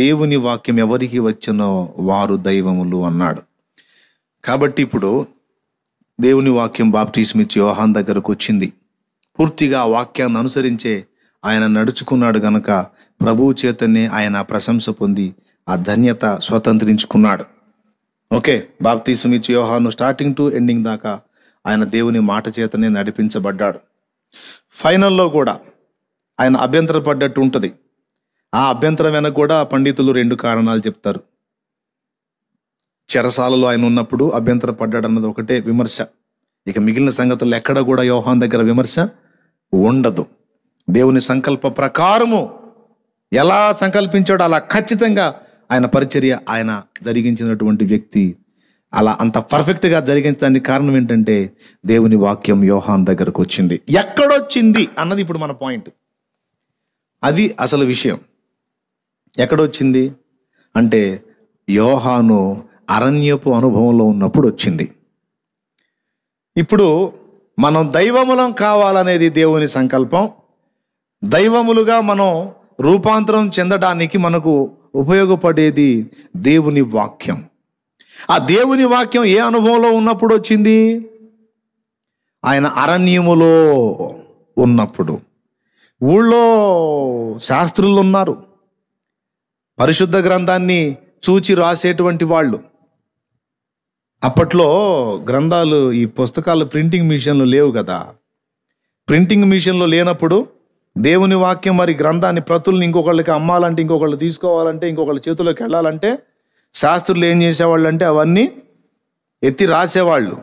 దేవుని వాక్యం ఎవరికి వచ్చినో వారు దైవములు అన్నాడు కాబట్టి ఇప్పుడు దేవుని వాక్యం బాప్టిస్మిచ్చి యోహాన్ దగ్గరకు వచ్చింది పూర్తిగా వాక్యాన్ని అనుసరించే ఆయన నడుచుకున్నాడు గనక ప్రభువు చేతనే ఆయన ప్రశంస పొంది ఆ ధన్యత స్వతంత్రించుకున్నాడు ఓకే బాప్తీసుమిచ్చి యోహాను స్టార్టింగ్ టు ఎండింగ్ దాకా ఆయన దేవుని మాట చేతనే నడిపించబడ్డాడు ఫైనల్లో కూడా ఆయన అభ్యంతరపడ్డట్టు ఉంటుంది ఆ అభ్యంతరం వెనక కూడా పండితులు రెండు కారణాలు చెప్తారు చెరసాలలో ఆయన ఉన్నప్పుడు అభ్యంతర అన్నది ఒకటే విమర్శ ఇక మిగిలిన సంగతులు ఎక్కడ కూడా యోహాన్ దగ్గర విమర్శ ఉండదు దేవుని సంకల్ప ప్రకారము ఎలా సంకల్పించాడో అలా ఖచ్చితంగా ఆయన పరిచర్య ఆయన జరిగించినటువంటి వ్యక్తి అలా అంత పర్ఫెక్ట్గా జరిగించడానికి కారణం ఏంటంటే దేవుని వాక్యం యోహాన్ దగ్గరకు వచ్చింది ఎక్కడొచ్చింది అన్నది ఇప్పుడు మన పాయింట్ అది అసలు విషయం ఎక్కడొచ్చింది అంటే యోహాను అరణ్యపు అనుభవంలో ఉన్నప్పుడు వచ్చింది ఇప్పుడు మనం దైవములం కావాలనేది దేవుని సంకల్పం దైవములుగా మనం రూపాంతరం చెందడానికి మనకు ఉపయోగపడేది దేవుని వాక్యం ఆ దేవుని వాక్యం ఏ అనుభవంలో ఉన్నప్పుడు వచ్చింది ఆయన అరణ్యములో ఉన్నప్పుడు ఊళ్ళో శాస్త్రులు ఉన్నారు పరిశుద్ధ గ్రంథాన్ని చూచి రాసేటువంటి వాళ్ళు అప్పట్లో గ్రంథాలు ఈ పుస్తకాలు ప్రింటింగ్ మిషన్లు లేవు కదా ప్రింటింగ్ మిషన్లు లేనప్పుడు దేవుని వాక్యం మరి గ్రంథాన్ని ప్రతుల్ని ఇంకొకళ్ళకి అమ్మాలంటే ఇంకొకళ్ళు తీసుకోవాలంటే ఇంకొకళ్ళ చేతుల్లోకి వెళ్ళాలంటే శాస్త్రులు ఏం చేసేవాళ్ళు అంటే అవన్నీ ఎత్తి రాసేవాళ్ళు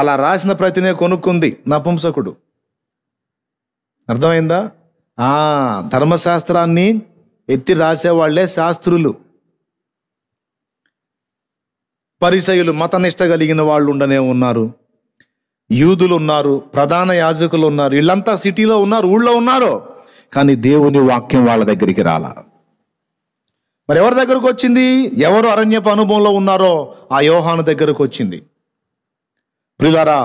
అలా రాసిన ప్రతినే కొనుక్కుంది నపుంసకుడు అర్థమైందా ధర్మశాస్త్రాన్ని ఎత్తి రాసేవాళ్లే శాస్త్రులు పరిసయులు మతనిష్ట కలిగిన వాళ్ళు ఉండనే ఉన్నారు యూదులు ఉన్నారు ప్రధాన యాజకులు ఉన్నారు వీళ్ళంతా సిటీలో ఉన్నారు ఊళ్ళో ఉన్నారు కానీ దేవుని వాక్యం వాళ్ళ దగ్గరికి రాలా మరి ఎవరి దగ్గరకు వచ్చింది ఎవరు అరణ్యపు అనుభవంలో ఉన్నారో ఆ యోహాను దగ్గరకు వచ్చింది ప్రిదారా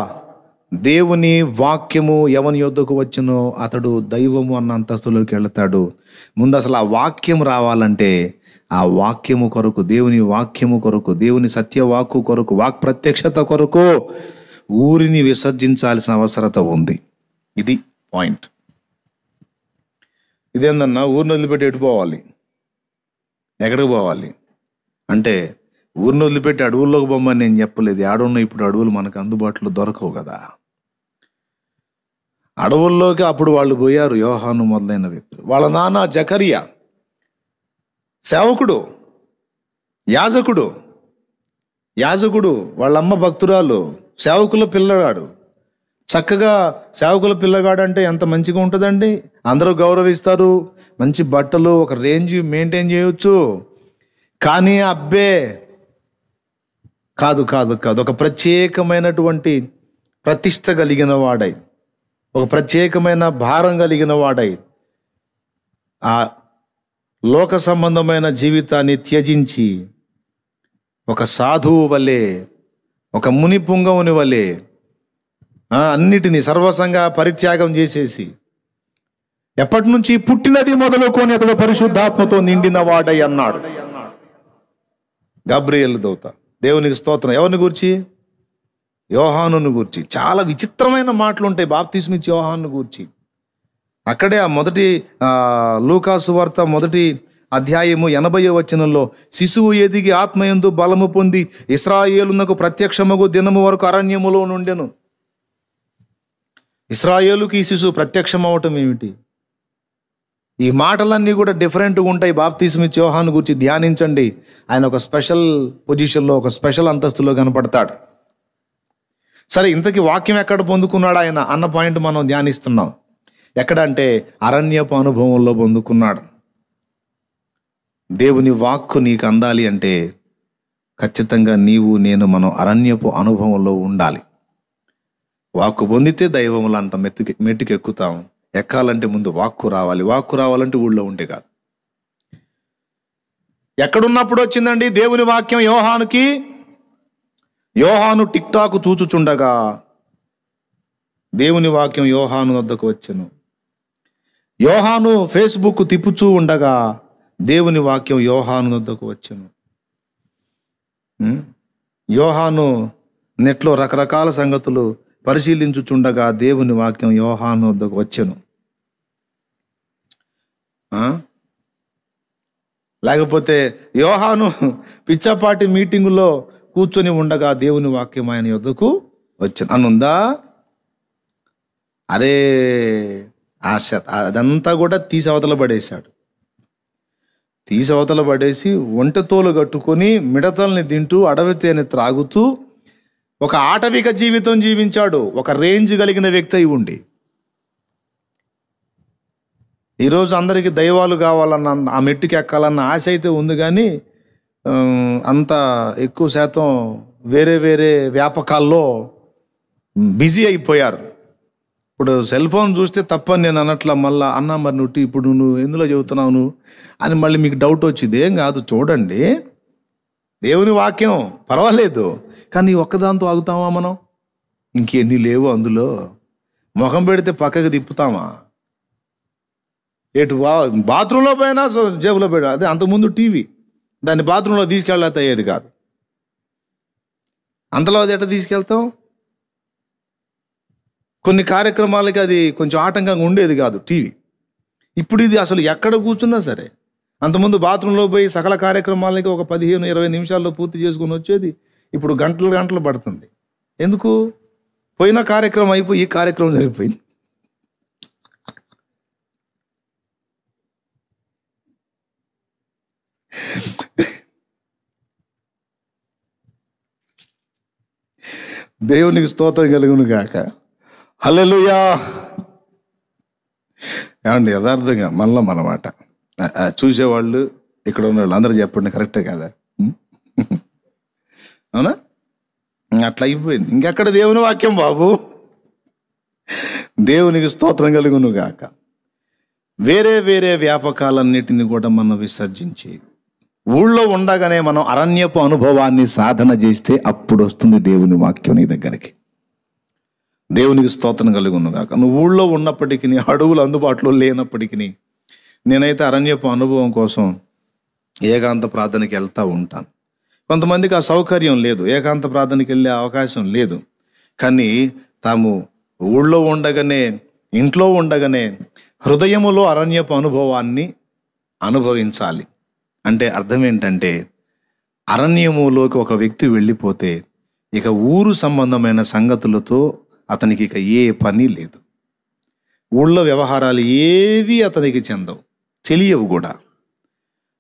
దేవుని వాక్యము ఎవని యొద్దకు వచ్చినో అతడు దైవము అన్న అంతస్తులోకి వెళతాడు ముందు అసలు ఆ వాక్యం రావాలంటే ఆ వాక్యము కొరకు దేవుని వాక్యము కొరకు దేవుని సత్యవాక్కు కొరకు వాక్ ప్రత్యక్షత కొరకు ఊరిని విసర్జించాల్సిన అవసరత ఉంది ఇది పాయింట్ ఇదేందన్నా ఊరిని వదిలిపెట్టి ఎటు పోవాలి ఎక్కడికి పోవాలి అంటే ఊరిని వదిలిపెట్టి అడవుల్లోకి బొమ్మని నేను చెప్పలేదు ఏడున్న ఇప్పుడు అడవులు మనకు అందుబాటులో దొరకవు కదా అడవుల్లోకి అప్పుడు వాళ్ళు పోయారు యోహాను మొదలైన వ్యక్తులు వాళ్ళ నాన్న జకరియా సేవకుడు యాజకుడు యాజకుడు వాళ్ళమ్మ భక్తురాలు సేవకుల పిల్లగాడు చక్కగా సేవకుల పిల్లగాడు అంటే ఎంత మంచిగా ఉంటుందండి అందరూ గౌరవిస్తారు మంచి బట్టలు ఒక రేంజ్ మెయింటైన్ చేయొచ్చు కానీ అబ్బే కాదు కాదు కాదు ఒక ప్రత్యేకమైనటువంటి ప్రతిష్ట కలిగిన వాడై ఒక ప్రత్యేకమైన భారం కలిగిన వాడై ఆ లోక సంబంధమైన జీవితాన్ని త్యజించి ఒక సాధువు వలె ఒక ముని పుంగముని వలె అన్నిటినీ సర్వసంగా పరిత్యాగం చేసేసి ఎప్పటి నుంచి పుట్టినది మొదలుకొని అతడు పరిశుద్ధాత్మతో నిండిన వాడై అన్నాడు గబ్రియల్ దోత దేవునికి స్తోత్రం ఎవరిని గూర్చి యోహానుని గూర్చి చాలా విచిత్రమైన మాటలు ఉంటాయి బాప్తిస్మిచ్చి యోహాను గూర్చి అక్కడే ఆ మొదటి లూకాసు వార్త మొదటి అధ్యాయము ఎనభై వచనంలో శిశువు ఎదిగి ఆత్మయందు బలము పొంది ఇస్రాయేలునకు ప్రత్యక్షముగు దినము వరకు అరణ్యములో నుండెను ఇస్రాయేలుకి ఈ శిశువు అవటం ఏమిటి ఈ మాటలన్నీ కూడా డిఫరెంట్గా ఉంటాయి బాప్తీసుమిచ్చి యోహాను గురించి ధ్యానించండి ఆయన ఒక స్పెషల్ పొజిషన్లో ఒక స్పెషల్ అంతస్తులో కనపడతాడు సరే ఇంతకీ వాక్యం ఎక్కడ పొందుకున్నాడు ఆయన అన్న పాయింట్ మనం ధ్యానిస్తున్నాం ఎక్కడంటే అరణ్యపు అనుభవంలో పొందుకున్నాడు దేవుని వాక్కు నీకు అందాలి అంటే ఖచ్చితంగా నీవు నేను మనం అరణ్యపు అనుభవంలో ఉండాలి వాక్కు పొందితే దైవములు అంత మెత్తుకి మెట్టుకెక్కుతాము ఎక్కాలంటే ముందు వాక్కు రావాలి వాక్కు రావాలంటే ఊళ్ళో ఉంటే కాదు ఎక్కడున్నప్పుడు వచ్చిందండి దేవుని వాక్యం యోహానుకి యోహాను టిక్టాక్ చూచుచుండగా దేవుని వాక్యం యోహాను వద్దకు వచ్చను యోహాను ఫేస్బుక్ తిప్పుచూ ఉండగా దేవుని వాక్యం యోహాను వద్దకు వచ్చను యోహాను నెట్లో రకరకాల సంగతులు పరిశీలించుచుండగా దేవుని వాక్యం యోహాను వద్దకు వచ్చను లేకపోతే యోహాను పిచ్చపాటి మీటింగులో కూర్చొని ఉండగా దేవుని వాక్యం ఆయన యొద్దకు వచ్చిన అనుందా అరే ఆశ అదంతా కూడా తీసి అవతల పడేశాడు తీసి అవతల పడేసి ఒంటతోలు కట్టుకొని మిడతల్ని తింటూ అడవి తేనె త్రాగుతూ ఒక ఆటవిక జీవితం జీవించాడు ఒక రేంజ్ కలిగిన వ్యక్తి అయి ఉండి ఈరోజు అందరికీ దైవాలు కావాలన్న ఆ మెట్టుకి ఎక్కాలన్న ఆశ అయితే ఉంది కానీ అంత ఎక్కువ శాతం వేరే వేరే వ్యాపకాల్లో బిజీ అయిపోయారు ఇప్పుడు సెల్ ఫోన్ చూస్తే తప్ప నేను అన్నట్ల మళ్ళీ అన్న మరి నుట్టి ఇప్పుడు నువ్వు ఎందులో చెబుతున్నావు నువ్వు అని మళ్ళీ మీకు డౌట్ వచ్చింది ఏం కాదు చూడండి దేవుని వాక్యం పర్వాలేదు కానీ ఒక్కదాంతో ఆగుతామా మనం ఇంకెన్ని లేవు అందులో ముఖం పెడితే పక్కకి తిప్పుతామా ఎటు బా బాత్రూంలో పోయినా జేబులో పోయినా అదే అంతకుముందు టీవీ దాన్ని బాత్రూంలో తీసుకెళ్ళలేక అయ్యేది కాదు అంతలో అది ఎట్ట తీసుకెళ్తాం కొన్ని కార్యక్రమాలకి అది కొంచెం ఆటంకంగా ఉండేది కాదు టీవీ ఇప్పుడు ఇది అసలు ఎక్కడ కూర్చున్నా సరే అంతకుముందు బాత్రూంలో పోయి సకల కార్యక్రమాలకి ఒక పదిహేను ఇరవై నిమిషాల్లో పూర్తి చేసుకుని వచ్చేది ఇప్పుడు గంటలు గంటలు పడుతుంది ఎందుకు పోయిన కార్యక్రమం అయిపోయి ఈ కార్యక్రమం జరిగిపోయింది దేవునికి స్తోత్రం కలుగును కాక హలలుయా ఏమండి యథార్థంగా మనలో మనమాట చూసేవాళ్ళు ఇక్కడ ఉన్న వాళ్ళు అందరూ చెప్పండి కరెక్టే కదా అవునా అట్లా అయిపోయింది ఇంకెక్కడ దేవుని వాక్యం బాబు దేవునికి స్తోత్రం కలుగును కాక వేరే వేరే వ్యాపకాలన్నిటిని కూడా మనం విసర్జించేది ఊళ్ళో ఉండగానే మనం అరణ్యపు అనుభవాన్ని సాధన చేస్తే అప్పుడు వస్తుంది దేవుని వాక్యం నీ దగ్గరికి దేవునికి స్తోత్రం కలుగునుగాక నువ్వు ఊళ్ళో ఉన్నప్పటికీ అడవులు అందుబాటులో లేనప్పటికీ నేనైతే అరణ్యపు అనుభవం కోసం ఏకాంత ప్రార్థనకి వెళ్తూ ఉంటాను కొంతమందికి ఆ సౌకర్యం లేదు ఏకాంత ప్రార్థనకి వెళ్ళే అవకాశం లేదు కానీ తాము ఊళ్ళో ఉండగానే ఇంట్లో ఉండగానే హృదయములో అరణ్యపు అనుభవాన్ని అనుభవించాలి అంటే అర్థం ఏంటంటే అరణ్యములోకి ఒక వ్యక్తి వెళ్ళిపోతే ఇక ఊరు సంబంధమైన సంగతులతో అతనికి ఇక ఏ పని లేదు ఊళ్ళో వ్యవహారాలు ఏవి అతనికి చెందవు తెలియవు కూడా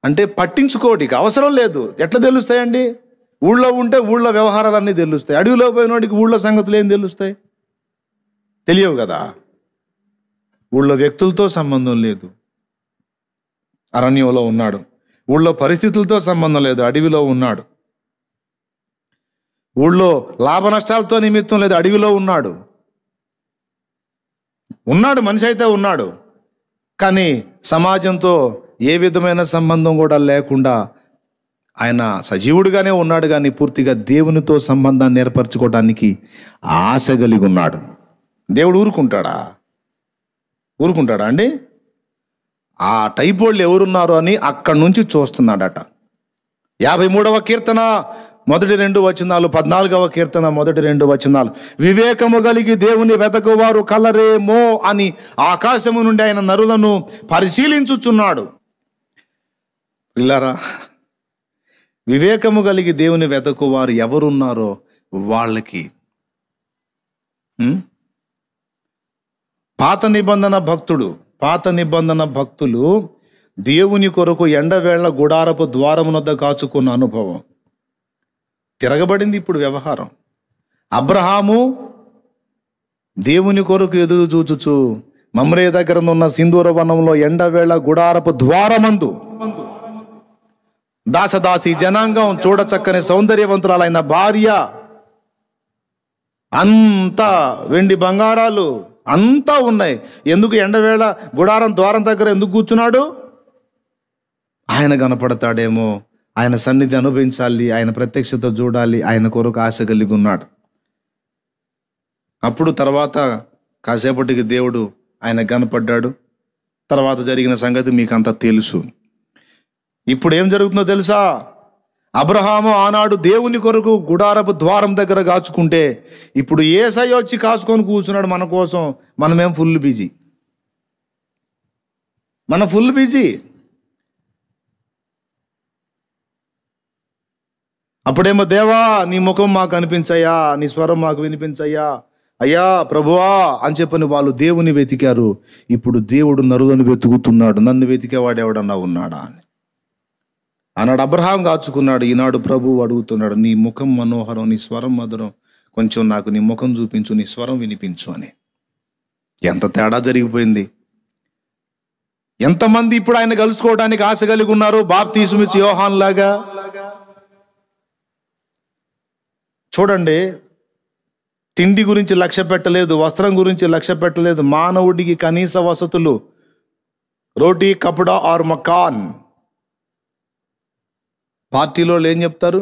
అంటే పట్టించుకోటికి అవసరం లేదు ఎట్లా తెలుస్తాయండి ఊళ్ళో ఉంటే ఊళ్ళో వ్యవహారాలన్నీ తెలుస్తాయి అడవిలో వాడికి ఊళ్ళో సంగతులు ఏం తెలుస్తాయి తెలియవు కదా ఊళ్ళో వ్యక్తులతో సంబంధం లేదు అరణ్యంలో ఉన్నాడు ఊళ్ళో పరిస్థితులతో సంబంధం లేదు అడవిలో ఉన్నాడు ఊళ్ళో లాభ నష్టాలతో నిమిత్తం లేదు అడవిలో ఉన్నాడు ఉన్నాడు మనిషి అయితే ఉన్నాడు కానీ సమాజంతో ఏ విధమైన సంబంధం కూడా లేకుండా ఆయన సజీవుడిగానే ఉన్నాడు కానీ పూర్తిగా దేవునితో సంబంధాన్ని ఏర్పరచుకోవడానికి ఆశ కలిగి ఉన్నాడు దేవుడు ఊరుకుంటాడా ఊరుకుంటాడా అండి ఆ టైప్ వాళ్ళు ఎవరున్నారు అని అక్కడి నుంచి చూస్తున్నాడట యాభై మూడవ కీర్తన మొదటి రెండు వచనాలు పద్నాలుగవ కీర్తన మొదటి రెండు వచనాలు వివేకము కలిగి దేవుని వెతకువారు కలరేమో అని ఆకాశము నుండి ఆయన నరులను పరిశీలించుచున్నాడు పిల్లరా వివేకము కలిగి దేవుని వెతకువారు ఎవరున్నారో వాళ్ళకి పాత నిబంధన భక్తుడు పాత నిబంధన భక్తులు దేవుని కొరకు ఎండవేళ్ల గుడారపు ద్వారమునొద్ద కాచుకున్న అనుభవం తిరగబడింది ఇప్పుడు వ్యవహారం అబ్రహాము దేవుని కొరకు ఎదురు చూచుచు మమ్రే దగ్గర ఉన్న సింధూర వనంలో ఎండవేళ గుడారపు ద్వారమందు దాసదాసి జనాంగం చూడచక్కని సౌందర్యవంతురాలైన భార్య అంతా వెండి బంగారాలు అంతా ఉన్నాయి ఎందుకు ఎండవేళ గుడారం ద్వారం దగ్గర ఎందుకు కూర్చున్నాడు ఆయన కనపడతాడేమో ఆయన సన్నిధి అనుభవించాలి ఆయన ప్రత్యక్షత చూడాలి ఆయన కొరకు ఆశ కలిగి ఉన్నాడు అప్పుడు తర్వాత కాసేపటికి దేవుడు ఆయన కనపడ్డాడు తర్వాత జరిగిన సంగతి మీకు అంతా తెలుసు ఇప్పుడు ఏం జరుగుతుందో తెలుసా అబ్రహాము ఆనాడు దేవుని కొరకు గుడారపు ద్వారం దగ్గర కాచుకుంటే ఇప్పుడు ఏ సై వచ్చి కాచుకొని కూర్చున్నాడు మన కోసం మనమేం ఫుల్ బిజీ మన ఫుల్ బిజీ అప్పుడేమో దేవా నీ ముఖం మాకు అనిపించయ్యా నీ స్వరం మాకు వినిపించయ్యా అయ్యా ప్రభువా అని చెప్పని వాళ్ళు దేవుని వెతికారు ఇప్పుడు దేవుడు నరులను వెతుకుతున్నాడు నన్ను ఎవడన్నా ఉన్నాడా అని అన్నాడు అబ్రహాం కాచుకున్నాడు ఈనాడు ప్రభువు అడుగుతున్నాడు నీ ముఖం మనోహరం నీ స్వరం మధురం కొంచెం నాకు నీ ముఖం చూపించు నీ స్వరం వినిపించు అని ఎంత తేడా జరిగిపోయింది ఎంతమంది ఇప్పుడు ఆయన కలుసుకోవడానికి ఆశ కలిగి ఉన్నారు తీసుమిచ్చి యోహాన్ లాగా చూడండి తిండి గురించి లక్ష్య పెట్టలేదు వస్త్రం గురించి లక్ష్య పెట్టలేదు మానవుడికి కనీస వసతులు రోటీ కపడా ఆర్ మకాన్ పార్టీలో ఏం చెప్తారు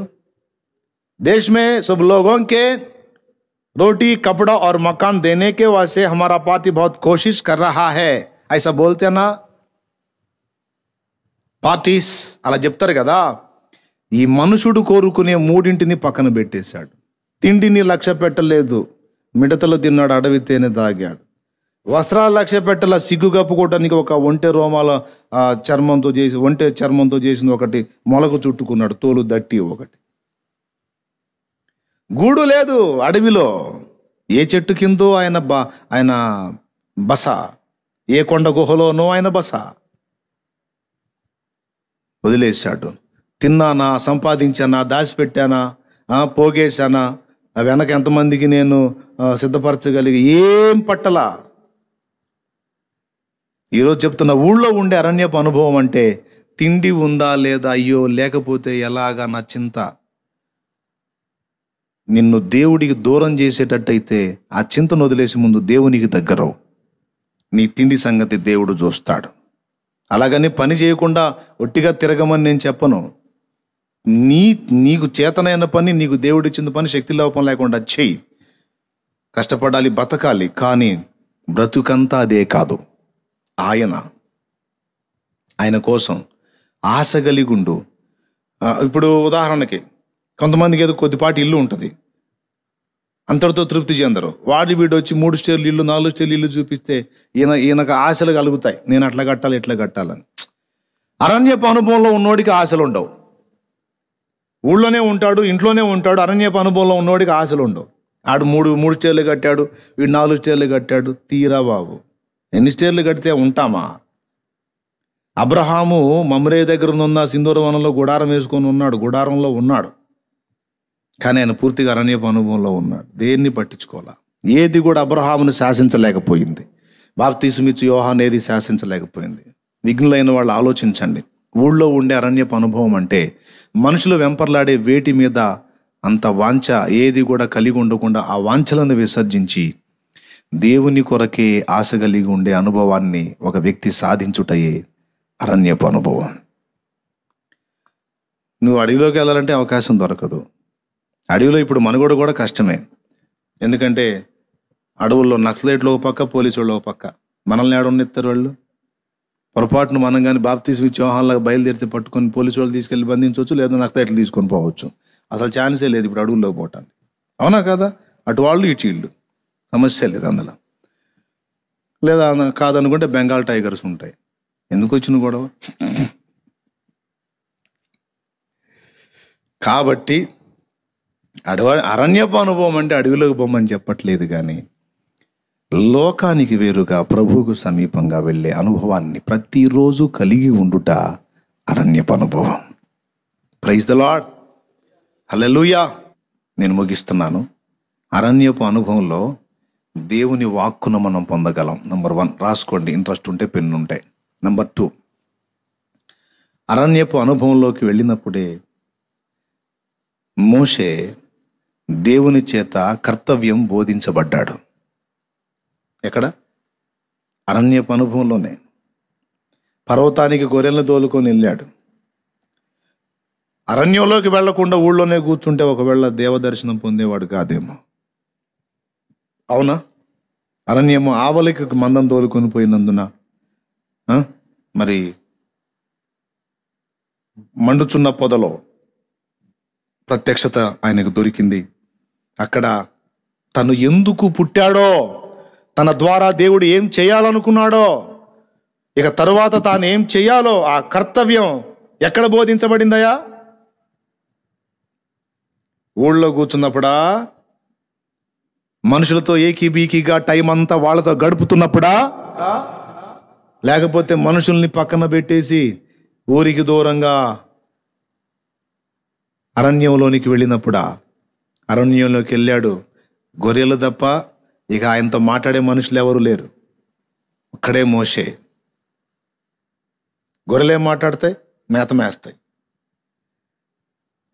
దేశమే సబ్ లోగోంకే రోటీ कपड़ा ఆర్ మకాన్ దేనేకే వాసే హమారా పార్టీ బహుత్ కోషిష్ కర్ రహా హే ఐసా బోల్తే నా పార్టీస్ అలా చెప్తారు కదా ఈ మనుషుడు కోరుకునే మూడింటిని పక్కన పెట్టేశాడు తిండిని లక్ష్య పెట్టలేదు మిడతలు తిన్నాడు అడవి తేనె దాగాడు వస్త్రాలు లక్ష్య పెట్టలా సిగ్గు కప్పుకోవటానికి ఒక ఒంటె రోమాల చర్మంతో చేసి ఒంటె చర్మంతో చేసింది ఒకటి మొలకు చుట్టుకున్నాడు తోలు దట్టి ఒకటి గూడు లేదు అడవిలో ఏ చెట్టు కిందో ఆయన బ ఆయన బస ఏ కొండ గుహలోనో ఆయన బస వదిలేశాడు తిన్నానా సంపాదించానా దాచిపెట్టానా పోగేశానా వెనక ఎంతమందికి నేను సిద్ధపరచగలిగి ఏం పట్టలా ఈరోజు చెప్తున్న ఊళ్ళో ఉండే అరణ్యపు అనుభవం అంటే తిండి ఉందా లేదా అయ్యో లేకపోతే ఎలాగా నా చింత నిన్ను దేవుడికి దూరం చేసేటట్టయితే ఆ చింతను వదిలేసి ముందు దేవునికి దగ్గరవు నీ తిండి సంగతి దేవుడు చూస్తాడు అలాగని పని చేయకుండా ఒట్టిగా తిరగమని నేను చెప్పను నీ నీకు చేతనైన పని నీకు దేవుడు ఇచ్చిన పని శక్తి లోపం లేకుండా చెయ్యి కష్టపడాలి బతకాలి కానీ బ్రతుకంతా అదే కాదు ఆయన ఆయన కోసం ఆశ కలిగుండు ఇప్పుడు ఉదాహరణకి కొంతమందికి ఏదో కొద్దిపాటి ఇల్లు ఉంటుంది అంతటితో తృప్తి చెందరు వాడి వీడు వచ్చి మూడు స్టేర్లు ఇల్లు నాలుగు స్టేర్లు ఇల్లు చూపిస్తే ఈయన ఈయనకు ఆశలు కలుగుతాయి నేను అట్లా కట్టాలి ఇట్లా కట్టాలని అరణ్యపు అనుభవంలో ఉన్నోడికి ఆశలు ఉండవు ఊళ్ళోనే ఉంటాడు ఇంట్లోనే ఉంటాడు అరణ్యపు అనుభవంలో ఉన్నోడికి ఆశలు ఉండవు ఆడు మూడు మూడు స్టేర్లు కట్టాడు వీడు నాలుగు స్టేర్లు కట్టాడు తీరా బాబు ఎన్ని స్టేర్లు కడితే ఉంటామా అబ్రహాము మమ్రే దగ్గర ఉన్న సింధూర వనంలో గుడారం వేసుకొని ఉన్నాడు గుడారంలో ఉన్నాడు కానీ ఆయన పూర్తిగా అరణ్య అనుభవంలో ఉన్నాడు దేన్ని పట్టించుకోవాలా ఏది కూడా అబ్రహామును శాసించలేకపోయింది బాప్తీసుమిచ్చు యోహాన్ ఏది శాసించలేకపోయింది విఘ్నులైన వాళ్ళు ఆలోచించండి ఊళ్ళో ఉండే అరణ్యపు అనుభవం అంటే మనుషులు వెంపర్లాడే వేటి మీద అంత వాంఛ ఏది కూడా కలిగి ఉండకుండా ఆ వాంఛలను విసర్జించి దేవుని కొరకే ఆశ కలిగి ఉండే అనుభవాన్ని ఒక వ్యక్తి సాధించుటయే అరణ్యపు అనుభవం నువ్వు అడవిలోకి వెళ్ళాలంటే అవకాశం దొరకదు అడవిలో ఇప్పుడు మనుగడ కూడా కష్టమే ఎందుకంటే అడవుల్లో నక్సలైట్లు ఓ పక్క పోలీసు వాళ్ళు ఓ పక్క మనల్ని ఆడనిస్తారు వాళ్ళు పొరపాటును మనం కానీ బాప్తీసు వ్యవహారాలకు బయలుదేరితే పట్టుకొని పోలీసు వాళ్ళు తీసుకెళ్ళి బంధించవచ్చు లేదా నక్సలైట్లు తీసుకొని పోవచ్చు అసలు ఛాన్సే లేదు ఇప్పుడు అడవుల్లో పోవటానికి అవునా కదా అటు వాళ్ళు ఇటు వీళ్ళు సమస్య లేదు అందులో లేదా కాదనుకుంటే బెంగాల్ టైగర్స్ ఉంటాయి ఎందుకు వచ్చిన గొడవ కాబట్టి అడవ అరణ్యపు అనుభవం అంటే అడవిలోకి బొమ్మని చెప్పట్లేదు కానీ లోకానికి వేరుగా ప్రభువుకు సమీపంగా వెళ్ళే అనుభవాన్ని ప్రతిరోజు కలిగి ఉండుట అరణ్యపు అనుభవం ప్రైజ్ ద లాడ్ లూయా నేను ముగిస్తున్నాను అరణ్యపు అనుభవంలో దేవుని వాక్కును మనం పొందగలం నంబర్ వన్ రాసుకోండి ఇంట్రెస్ట్ ఉంటే పెన్ను ఉంటాయి నంబర్ టూ అరణ్యపు అనుభవంలోకి వెళ్ళినప్పుడే మోషే దేవుని చేత కర్తవ్యం బోధించబడ్డాడు ఎక్కడ అరణ్యపు అనుభవంలోనే పర్వతానికి గొర్రెలను తోలుకొని వెళ్ళాడు అరణ్యంలోకి వెళ్లకుండా ఊళ్ళోనే కూర్చుంటే ఒకవేళ దేవదర్శనం పొందేవాడు కాదేమో అవునా అరణ్యము ఆవలికి మందం తోలుకొని పోయినందున మరి మండుచున్న పొదలో ప్రత్యక్షత ఆయనకు దొరికింది అక్కడ తను ఎందుకు పుట్టాడో తన ద్వారా దేవుడు ఏం చేయాలనుకున్నాడో ఇక తరువాత తాను ఏం చేయాలో ఆ కర్తవ్యం ఎక్కడ బోధించబడిందయా ఊళ్ళో కూర్చున్నప్పుడా మనుషులతో ఏకీ బీకీగా టైం అంతా వాళ్ళతో గడుపుతున్నప్పుడా లేకపోతే మనుషుల్ని పక్కన పెట్టేసి ఊరికి దూరంగా అరణ్యంలోనికి వెళ్ళినప్పుడా అరణ్యంలోకి వెళ్ళాడు గొర్రెలు తప్ప ఇక ఆయనతో మాట్లాడే మనుషులు ఎవరు లేరు ఒక్కడే మోసే గొర్రెలే మాట్లాడతాయి మేత మేస్తాయి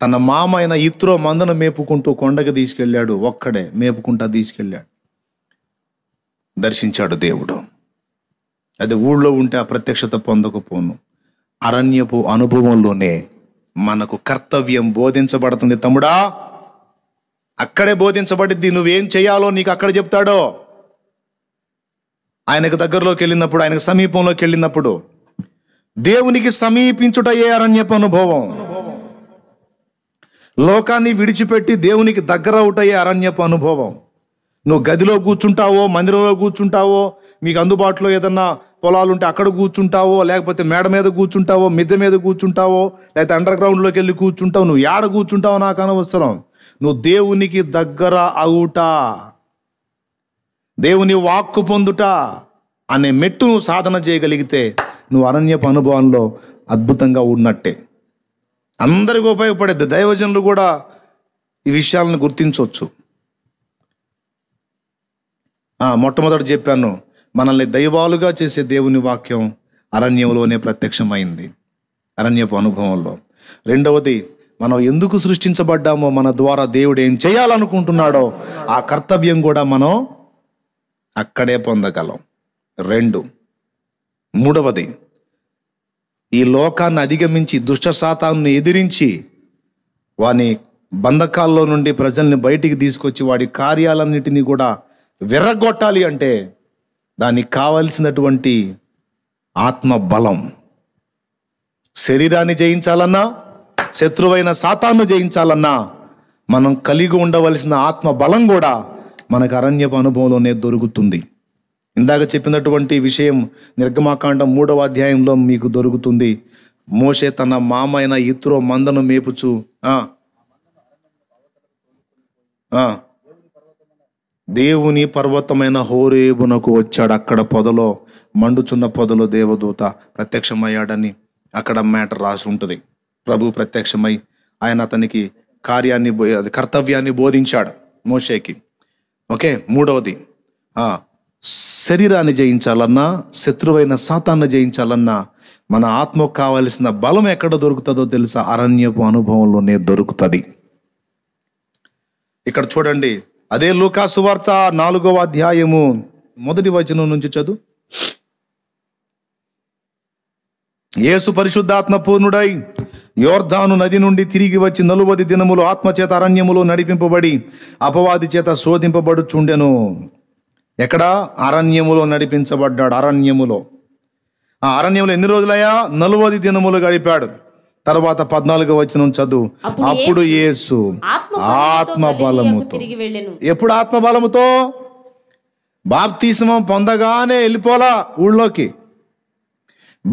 తన మామ అయిన ఇత్రో మందను మేపుకుంటూ కొండకు తీసుకెళ్ళాడు ఒక్కడే మేపుకుంటా తీసుకెళ్ళాడు దర్శించాడు దేవుడు అది ఊళ్ళో ఉంటే ఆ ప్రత్యక్షత పొందకపోను అరణ్యపు అనుభవంలోనే మనకు కర్తవ్యం బోధించబడుతుంది తమ్ముడా అక్కడే బోధించబడిద్ది నువ్వేం చేయాలో నీకు అక్కడ చెప్తాడో ఆయనకు దగ్గరలోకి వెళ్ళినప్పుడు ఆయనకు సమీపంలోకి వెళ్ళినప్పుడు దేవునికి సమీపించుట ఏ అరణ్యపు అనుభవం లోకాన్ని విడిచిపెట్టి దేవునికి దగ్గర అవుటయ్యే అరణ్యపు అనుభవం నువ్వు గదిలో కూర్చుంటావో మందిరంలో కూర్చుంటావో మీకు అందుబాటులో ఏదన్నా పొలాలు ఉంటే అక్కడ కూర్చుంటావో లేకపోతే మేడ మీద కూర్చుంటావో మిద్దె మీద కూర్చుంటావో లేకపోతే అండర్ గ్రౌండ్లోకి వెళ్ళి కూర్చుంటావు నువ్వు ఏడ కూర్చుంటావు నాకు అనవసరం నువ్వు దేవునికి దగ్గర అవుట దేవుని వాక్కు పొందుట అనే మెట్టును సాధన చేయగలిగితే నువ్వు అరణ్యపు అనుభవంలో అద్భుతంగా ఉన్నట్టే అందరికి ఉపయోగపడేది దైవజనులు కూడా ఈ విషయాలను గుర్తించవచ్చు మొట్టమొదటి చెప్పాను మనల్ని దైవాలుగా చేసే దేవుని వాక్యం అరణ్యంలోనే ప్రత్యక్షమైంది అరణ్యపు అనుభవంలో రెండవది మనం ఎందుకు సృష్టించబడ్డామో మన ద్వారా దేవుడు ఏం చేయాలనుకుంటున్నాడో ఆ కర్తవ్యం కూడా మనం అక్కడే పొందగలం రెండు మూడవది ఈ లోకాన్ని అధిగమించి దుష్ట శాతాన్ని ఎదిరించి వాని బంధకాల్లో నుండి ప్రజల్ని బయటికి తీసుకొచ్చి వాడి కార్యాలన్నిటినీ కూడా విర్రగొట్టాలి అంటే దానికి కావలసినటువంటి ఆత్మ బలం శరీరాన్ని జయించాలన్నా శత్రువైన సాతాను జయించాలన్నా మనం కలిగి ఉండవలసిన ఆత్మ బలం కూడా మనకు అరణ్యపు అనుభవంలోనే దొరుకుతుంది ఇందాక చెప్పినటువంటి విషయం నిర్గమాకాండం మూడవ అధ్యాయంలో మీకు దొరుకుతుంది మోషే తన మామ అయిన ఇత్రో మందను మేపుచు దేవుని పర్వతమైన హోరేబునకు వచ్చాడు అక్కడ పొదలో మండుచున్న పొదలో దేవదూత ప్రత్యక్షమయ్యాడని అక్కడ మ్యాటర్ రాసి ఉంటుంది ప్రభు ప్రత్యక్షమై ఆయన అతనికి కార్యాన్ని కర్తవ్యాన్ని బోధించాడు మోషేకి ఓకే మూడవది శరీరాన్ని జయించాలన్నా శత్రువైన సాతాన్ని జయించాలన్నా మన ఆత్మకు కావలసిన బలం ఎక్కడ దొరుకుతుందో తెలుసా అరణ్యపు అనుభవంలోనే దొరుకుతుంది ఇక్కడ చూడండి అదే లూకాసు వార్త నాలుగవ అధ్యాయము మొదటి వచనం నుంచి చదువు యేసు పరిశుద్ధాత్మ పూర్ణుడై యోర్ధాను నది నుండి తిరిగి వచ్చి నలువది దినములు ఆత్మచేత అరణ్యములో నడిపింపబడి అపవాది చేత శోధింపబడుచుండెను ఎక్కడ అరణ్యములో నడిపించబడ్డాడు అరణ్యములో ఆ అరణ్యంలో ఎన్ని రోజులయ్యా నలువది దినములు గడిపాడు తర్వాత పద్నాలుగు వచ్చిన చదువు అప్పుడు ఏసు ఆత్మ బలముతో ఎప్పుడు ఆత్మ బలముతో బాప్తీసమం పొందగానే వెళ్ళిపోలా ఊళ్ళోకి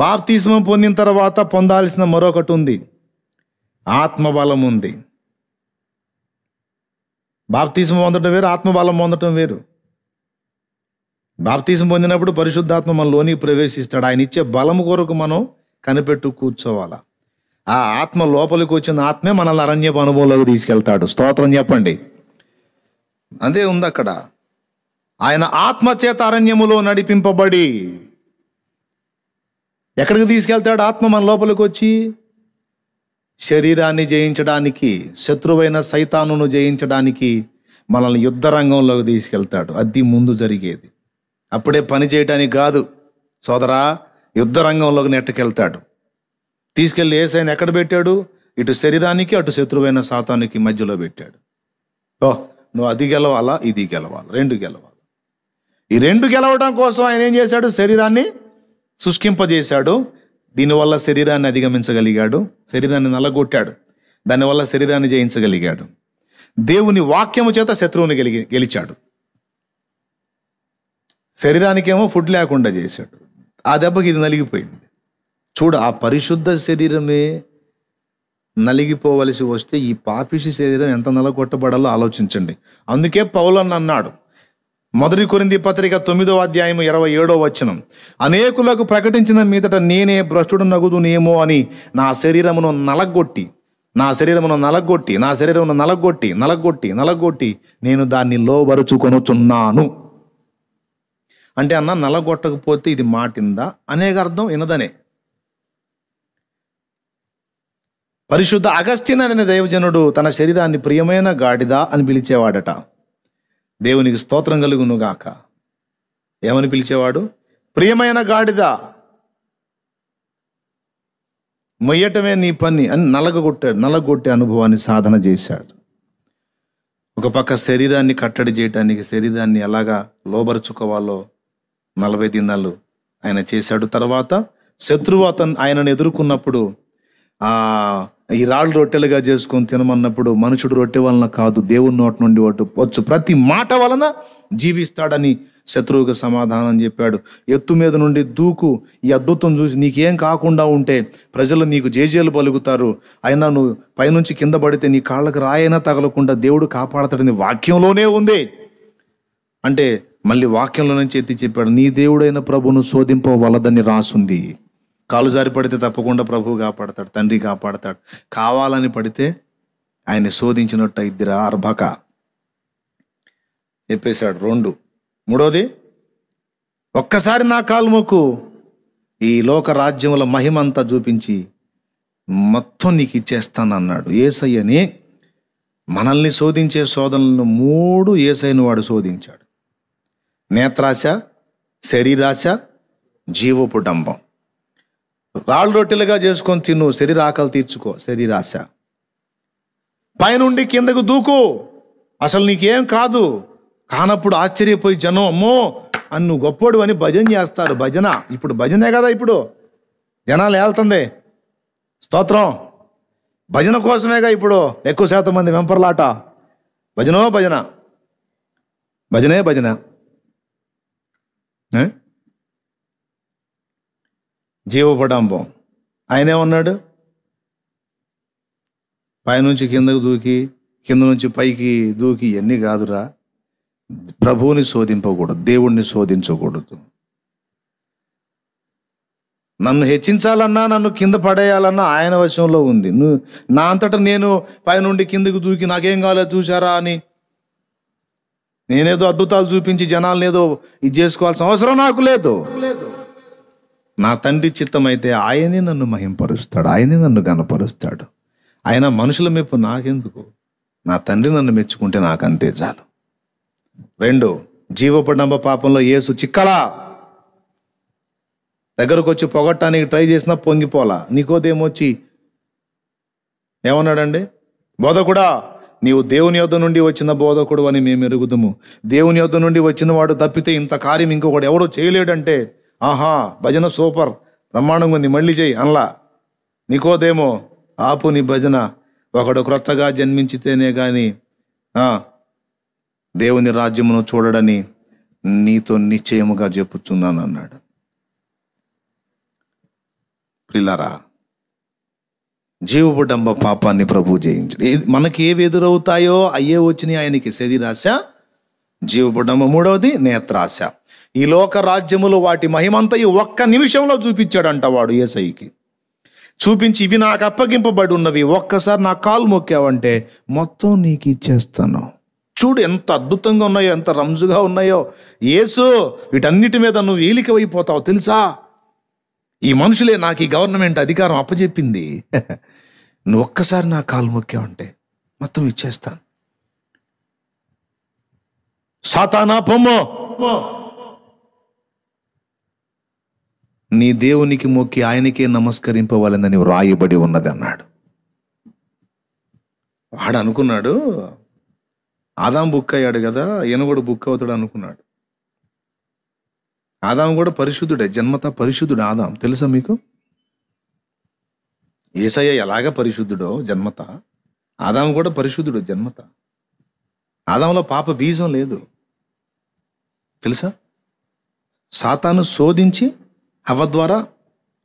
బాప్తీసమం పొందిన తర్వాత పొందాల్సిన మరొకటి ఉంది ఆత్మబలం ఉంది బాప్తీసం పొందడం వేరు ఆత్మబలం పొందటం వేరు బాప్తీసం పొందినప్పుడు పరిశుద్ధాత్మ మన లోనికి ప్రవేశిస్తాడు ఆయన ఇచ్చే బలము కొరకు మనం కనిపెట్టు కూర్చోవాలా ఆ ఆత్మ లోపలికి వచ్చిన ఆత్మే మనల్ని అరణ్యపు అనుభవంలోకి తీసుకెళ్తాడు స్తోత్రం చెప్పండి అదే ఉంది అక్కడ ఆయన ఆత్మచేత అరణ్యములో నడిపింపబడి ఎక్కడికి తీసుకెళ్తాడు ఆత్మ మన లోపలికి వచ్చి శరీరాన్ని జయించడానికి శత్రువైన సైతానును జయించడానికి మనల్ని యుద్ధ రంగంలోకి తీసుకెళ్తాడు అది ముందు జరిగేది అప్పుడే పని చేయటానికి కాదు సోదరా యుద్ధరంగంలోకి నెట్టకెళ్తాడు తీసుకెళ్ళి సైన్ ఎక్కడ పెట్టాడు ఇటు శరీరానికి అటు శత్రువైన శాతానికి మధ్యలో పెట్టాడు ఓ నువ్వు అది గెలవాలా ఇది గెలవాలి రెండు గెలవాలి ఈ రెండు గెలవడం కోసం ఆయన ఏం చేశాడు శరీరాన్ని శుష్కింపజేశాడు దీనివల్ల శరీరాన్ని అధిగమించగలిగాడు శరీరాన్ని నల్లగొట్టాడు దానివల్ల శరీరాన్ని జయించగలిగాడు దేవుని వాక్యము చేత శత్రువుని గెలిగి గెలిచాడు శరీరానికేమో ఫుడ్ లేకుండా చేశాడు ఆ దెబ్బకి ఇది నలిగిపోయింది చూడు ఆ పరిశుద్ధ శరీరమే నలిగిపోవలసి వస్తే ఈ పాపిషి శరీరం ఎంత నలగొట్టబడాలో ఆలోచించండి అందుకే పౌలన్ అన్నాడు మొదటి కొరింది పత్రిక తొమ్మిదో అధ్యాయం ఇరవై ఏడో వచనం అనేకులకు ప్రకటించిన మీదట నేనే భ్రష్టుడు నగుదునేమో అని నా శరీరమును నలగొట్టి నా శరీరమును నలగొట్టి నా శరీరమును నలగొట్టి నలగొట్టి నలగొట్టి నేను దాన్ని లోబరుచుకొనుచున్నాను అంటే అన్న నలగొట్టకపోతే ఇది మాటిందా అనేక అర్థం వినదనే పరిశుద్ధ అగస్తిన్ అనే దైవజనుడు తన శరీరాన్ని ప్రియమైన గాడిదా అని పిలిచేవాడట దేవునికి స్తోత్రం కలుగునుగాక ఏమని పిలిచేవాడు ప్రియమైన గాడిద మొయ్యటమే నీ పని అని నలగొట్టాడు నలగొట్టే అనుభవాన్ని సాధన చేశాడు ఒక పక్క శరీరాన్ని కట్టడి చేయటానికి శరీరాన్ని ఎలాగా లోబరుచుకోవాలో నలభై దినాలు ఆయన చేశాడు తర్వాత శత్రువు అతను ఆయనను ఎదుర్కొన్నప్పుడు ఆ ఈ రాళ్ళు రొట్టెలుగా చేసుకొని తినమన్నప్పుడు మనుషుడు రొట్టె వలన కాదు దేవుని నోటి నుండి ఒకటి వచ్చు ప్రతి మాట వలన జీవిస్తాడని శత్రువుకు సమాధానం చెప్పాడు ఎత్తు మీద నుండి దూకు ఈ అద్భుతం చూసి నీకేం కాకుండా ఉంటే ప్రజలు నీకు జేజేలు పలుకుతారు అయినా నువ్వు పైనుంచి కింద పడితే నీ కాళ్ళకు రాయైనా తగలకుండా దేవుడు కాపాడతాడని వాక్యంలోనే ఉంది అంటే మళ్ళీ వాక్యంలో నుంచి ఎత్తి చెప్పాడు నీ దేవుడైన ప్రభును శోధింపవలదని రాసుంది కాలు జారి పడితే తప్పకుండా ప్రభువు కాపాడతాడు తండ్రి కాపాడతాడు కావాలని పడితే ఆయన శోధించినట్టు ఇద్దరా అర్భక చెప్పేశాడు రెండు మూడోది ఒక్కసారి నా కాలుమోకు ఈ లోక రాజ్యముల మహిమంతా చూపించి మొత్తం నీకు ఇచ్చేస్తానన్నాడు ఏసయ్యని మనల్ని శోధించే శోధనలను మూడు ఏసైని వాడు శోధించాడు నేత్రాశ శరీరాశ జీవపు డంబం రాళ్ళు రొట్టెలుగా చేసుకొని తిను శరీర ఆకలి తీర్చుకో శరీరాశ పైనుండి కిందకు దూకు అసలు నీకేం కాదు కానప్పుడు ఆశ్చర్యపోయి జనం అమ్మో అని నువ్వు అని భజన చేస్తారు భజన ఇప్పుడు భజనే కదా ఇప్పుడు జనాలు ఏళ్తుంది స్తోత్రం భజన కోసమేగా ఇప్పుడు ఎక్కువ శాతం మంది వెంపర్లాట భజనో భజన భజనే భజన జీవపడాంబం ఆయనే ఉన్నాడు పైనుంచి కిందకు దూకి కింద నుంచి పైకి దూకి ఇవన్నీ కాదురా ప్రభువుని శోధింపకూడదు దేవుణ్ణి శోధించకూడదు నన్ను హెచ్చించాలన్నా నన్ను కింద పడేయాలన్నా ఆయన వశంలో ఉంది నా అంతటా నేను పైనుండి కిందకు దూకి నాకేం కావాలో చూసారా అని నేనేదో అద్భుతాలు చూపించి జనాలను ఏదో ఇది చేసుకోవాల్సిన అవసరం నాకు లేదు నా తండ్రి చిత్తం అయితే ఆయనే నన్ను మహింపరుస్తాడు ఆయనే నన్ను గనపరుస్తాడు ఆయన మనుషుల మెప్పు నాకెందుకు నా తండ్రి నన్ను మెచ్చుకుంటే నాకు అంతే చాలు రెండు జీవపడంబ పాపంలో ఏసు చిక్కలా దగ్గరకు వచ్చి పొగట్టానికి ట్రై చేసినా పొంగిపోలా నీకోదేమొచ్చి ఏమన్నాడండి బోధ కూడా నీవు దేవుని యొద్ధ నుండి వచ్చిన బోధకుడు అని మేము ఎరుగుదాము దేవుని యొద్ధ నుండి వచ్చిన వాడు తప్పితే ఇంత కార్యం ఇంకొకడు ఎవడో చేయలేడంటే ఆహా భజన సూపర్ బ్రహ్మాండంగా ఉంది మళ్ళీ చేయి అనలా నీకోదేమో ఆపు నీ భజన ఒకడు క్రొత్తగా జన్మించితేనే కానీ దేవుని రాజ్యమును చూడడని నీతో నిశ్చయముగా చెప్పుచున్నాను అన్నాడు పిల్లరా జీవబుడంబ పాపాన్ని ప్రభు జయించు మనకి ఏవి ఎదురవుతాయో అయ్యే వచ్చినాయి ఆయనకి శరీరాశ జీవబుడంబ మూడవది నేత్రాశ ఈ లోక రాజ్యములు వాటి మహిమంతయు ఒక్క నిమిషంలో చూపించాడంట వాడు ఏసైకి చూపించి ఇవి నాకు అప్పగింపబడి ఉన్నవి ఒక్కసారి నా కాలు మొక్కావంటే మొత్తం నీకు ఇచ్చేస్తాను చూడు ఎంత అద్భుతంగా ఉన్నాయో ఎంత రంజుగా ఉన్నాయో ఏసు వీటన్నిటి మీద నువ్వు ఏలికవైపోతావు తెలుసా ఈ మనుషులే నాకు ఈ గవర్నమెంట్ అధికారం అప్పచెప్పింది నువ్వు ఒక్కసారి నా కాలు మొక్కావంటే మొత్తం ఇచ్చేస్తాను సాతానా పొమ్మో నీ దేవునికి మొక్కి ఆయనకే నమస్కరింపవాలని వ్రాయబడి ఉన్నది అన్నాడు వాడు అనుకున్నాడు ఆదాం బుక్ అయ్యాడు కదా ఈయన కూడా బుక్ అవుతాడు అనుకున్నాడు ఆదాం కూడా పరిశుద్ధుడే జన్మత పరిశుద్ధుడు ఆదాం తెలుసా మీకు ఏసయ్య ఎలాగ పరిశుద్ధుడో జన్మత ఆదాం కూడా పరిశుద్ధుడు జన్మత ఆదాంలో పాప బీజం లేదు తెలుసా సాతాను శోధించి హవ ద్వారా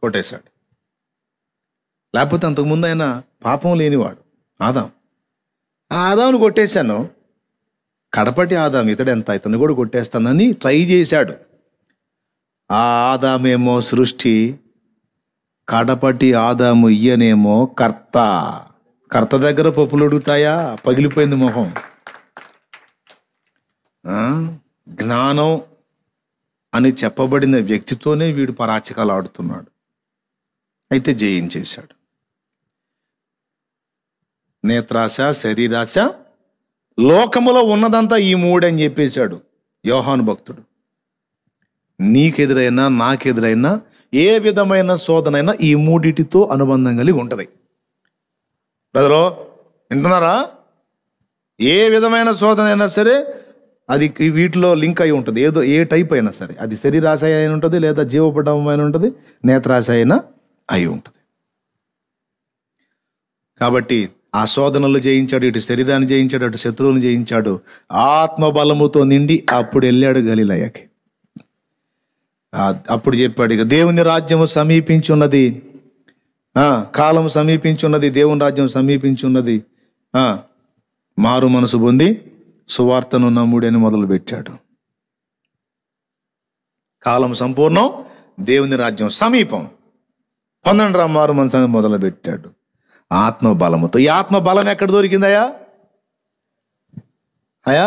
కొట్టేశాడు లేకపోతే అంతకుముందు ఆయన పాపం లేనివాడు ఆదాం ఆ ఆదాంను కొట్టేశాను కడపటి ఆదాం ఇతడెంత ఇతను కూడా కొట్టేస్తానని ట్రై చేశాడు ఆ ఆదామేమో సృష్టి కడపటి ఆదాము ఇయ్యనేమో కర్త కర్త దగ్గర పప్పులు అడుగుతాయా పగిలిపోయింది మొహం జ్ఞానం అని చెప్పబడిన వ్యక్తితోనే వీడు పరాచకాలు ఆడుతున్నాడు అయితే జయించేశాడు నేత్రాశ శరీరాశ లోకములో ఉన్నదంతా ఈ మూడని చెప్పేశాడు యోహాను భక్తుడు నీకెదురైనా నాకెదురైనా ఏ విధమైన శోధనైనా ఈ మూడిటితో అనుబంధం కలిగి ఉంటుంది బ్రదరో వింటున్నారా ఏ విధమైన శోధన అయినా సరే అది వీటిలో లింక్ అయి ఉంటుంది ఏదో ఏ టైప్ అయినా సరే అది శరీరాశ అయిన ఉంటుంది లేదా జీవపటం అయిన ఉంటుంది నేత్రాశ అయినా అయి ఉంటుంది కాబట్టి ఆ శోధనలు జయించాడు ఇటు శరీరాన్ని జయించాడు అటు శత్రువుని జయించాడు ఆత్మబలముతో నిండి అప్పుడు వెళ్ళాడు గలీలయ్యకి అప్పుడు చెప్పాడు ఇక దేవుని రాజ్యము సమీపించున్నది కాలం సమీపించున్నది దేవుని రాజ్యం సమీపించున్నది మారు మనసు పొంది సువార్తను నమ్ముడని మొదలుపెట్టాడు కాలం సంపూర్ణం దేవుని రాజ్యం సమీపం పొందండి రా మారు మనసు మొదలుపెట్టాడు ఆత్మ బలముతో ఈ ఆత్మ బలం ఎక్కడ దొరికిందయా అయా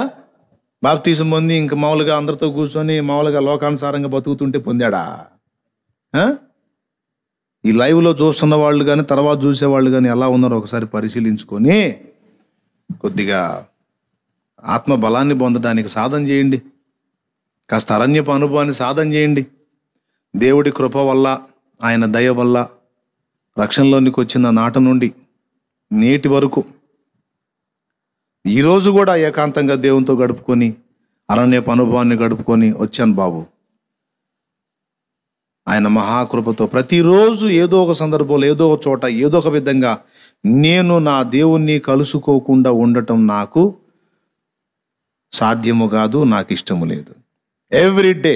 బాప్తీసం పొంది ఇంక మామూలుగా అందరితో కూర్చొని మామూలుగా లోకానుసారంగా బతుకుతుంటే పొందాడా ఈ లైవ్లో చూస్తున్న వాళ్ళు కానీ తర్వాత చూసేవాళ్ళు కానీ ఎలా ఉన్నారో ఒకసారి పరిశీలించుకొని కొద్దిగా ఆత్మ బలాన్ని పొందడానికి సాధన చేయండి కాస్త అరణ్యపు అనుభవాన్ని సాధన చేయండి దేవుడి కృప వల్ల ఆయన దయ వల్ల రక్షణలోనికి వచ్చిన నాట నుండి నేటి వరకు ఈరోజు కూడా ఏకాంతంగా దేవునితో గడుపుకొని అరణ్యపు అనుభవాన్ని గడుపుకొని వచ్చాను బాబు ఆయన మహాకృపతో ప్రతిరోజు ఏదో ఒక సందర్భంలో ఏదో ఒక చోట ఏదో ఒక విధంగా నేను నా దేవుణ్ణి కలుసుకోకుండా ఉండటం నాకు సాధ్యము కాదు నాకు ఇష్టము లేదు ఎవ్రీ డే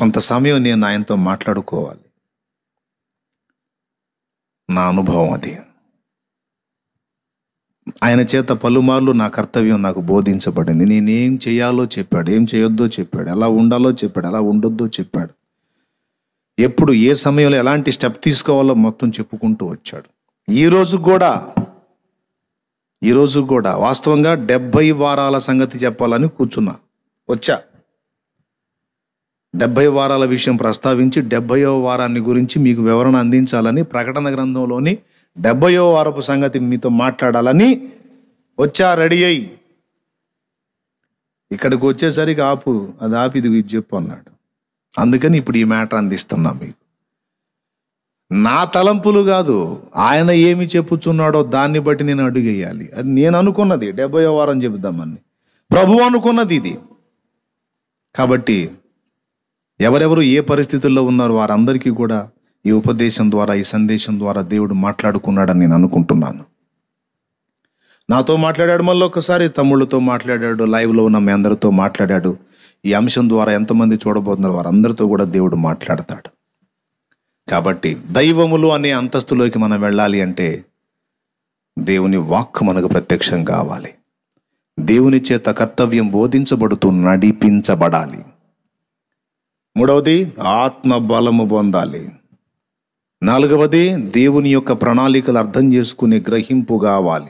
కొంత సమయం నేను ఆయనతో మాట్లాడుకోవాలి నా అనుభవం అది ఆయన చేత పలుమార్లు నా కర్తవ్యం నాకు బోధించబడింది నేనేం చేయాలో చెప్పాడు ఏం చేయొద్దో చెప్పాడు ఎలా ఉండాలో చెప్పాడు ఎలా ఉండొద్దో చెప్పాడు ఎప్పుడు ఏ సమయంలో ఎలాంటి స్టెప్ తీసుకోవాలో మొత్తం చెప్పుకుంటూ వచ్చాడు ఈరోజు కూడా ఈరోజు కూడా వాస్తవంగా డెబ్భై వారాల సంగతి చెప్పాలని కూర్చున్నా వచ్చా డెబ్భై వారాల విషయం ప్రస్తావించి డెబ్భైవ వారాన్ని గురించి మీకు వివరణ అందించాలని ప్రకటన గ్రంథంలోని డెబ్బయో వారపు సంగతి మీతో మాట్లాడాలని వచ్చా రెడీ అయ్యి ఇక్కడికి వచ్చేసరికి ఆపు అది ఆపి ఇది చెప్పు అన్నాడు అందుకని ఇప్పుడు ఈ మ్యాటర్ అందిస్తున్నా మీకు నా తలంపులు కాదు ఆయన ఏమి చెప్పుచున్నాడో దాన్ని బట్టి నేను అడుగేయాలి అది నేను అనుకున్నది డెబ్బై వారం చెబుదామని ప్రభు అనుకున్నది ఇది కాబట్టి ఎవరెవరు ఏ పరిస్థితుల్లో ఉన్నారో వారందరికీ కూడా ఈ ఉపదేశం ద్వారా ఈ సందేశం ద్వారా దేవుడు మాట్లాడుకున్నాడని నేను అనుకుంటున్నాను నాతో మాట్లాడాడు మళ్ళీ ఒకసారి తమ్ముళ్ళతో మాట్లాడాడు లైవ్లో ఉన్న మీ అందరితో మాట్లాడాడు ఈ అంశం ద్వారా ఎంతమంది చూడబోతున్నారు వారందరితో కూడా దేవుడు మాట్లాడతాడు కాబట్టి దైవములు అనే అంతస్తులోకి మనం వెళ్ళాలి అంటే దేవుని వాక్ మనకు ప్రత్యక్షం కావాలి దేవుని చేత కర్తవ్యం బోధించబడుతూ నడిపించబడాలి మూడవది ఆత్మ బలము పొందాలి నాలుగవది దేవుని యొక్క ప్రణాళికలు అర్థం చేసుకునే గ్రహింపు కావాలి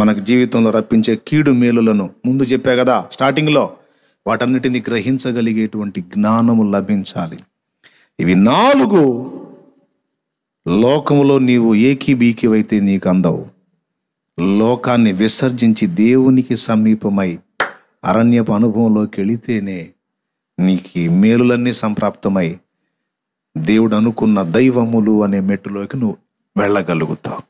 మనకు జీవితంలో రప్పించే కీడు మేలులను ముందు చెప్పా కదా స్టార్టింగ్లో వాటన్నిటిని గ్రహించగలిగేటువంటి జ్ఞానము లభించాలి ఇవి నాలుగు లోకములో నీవు అయితే నీకు అందవు లోకాన్ని విసర్జించి దేవునికి సమీపమై అరణ్యపు అనుభవంలోకి వెళితేనే నీకు మేలులన్నీ సంప్రాప్తమై దేవుడు అనుకున్న దైవములు అనే మెట్టులోకి నువ్వు వెళ్ళగలుగుతావు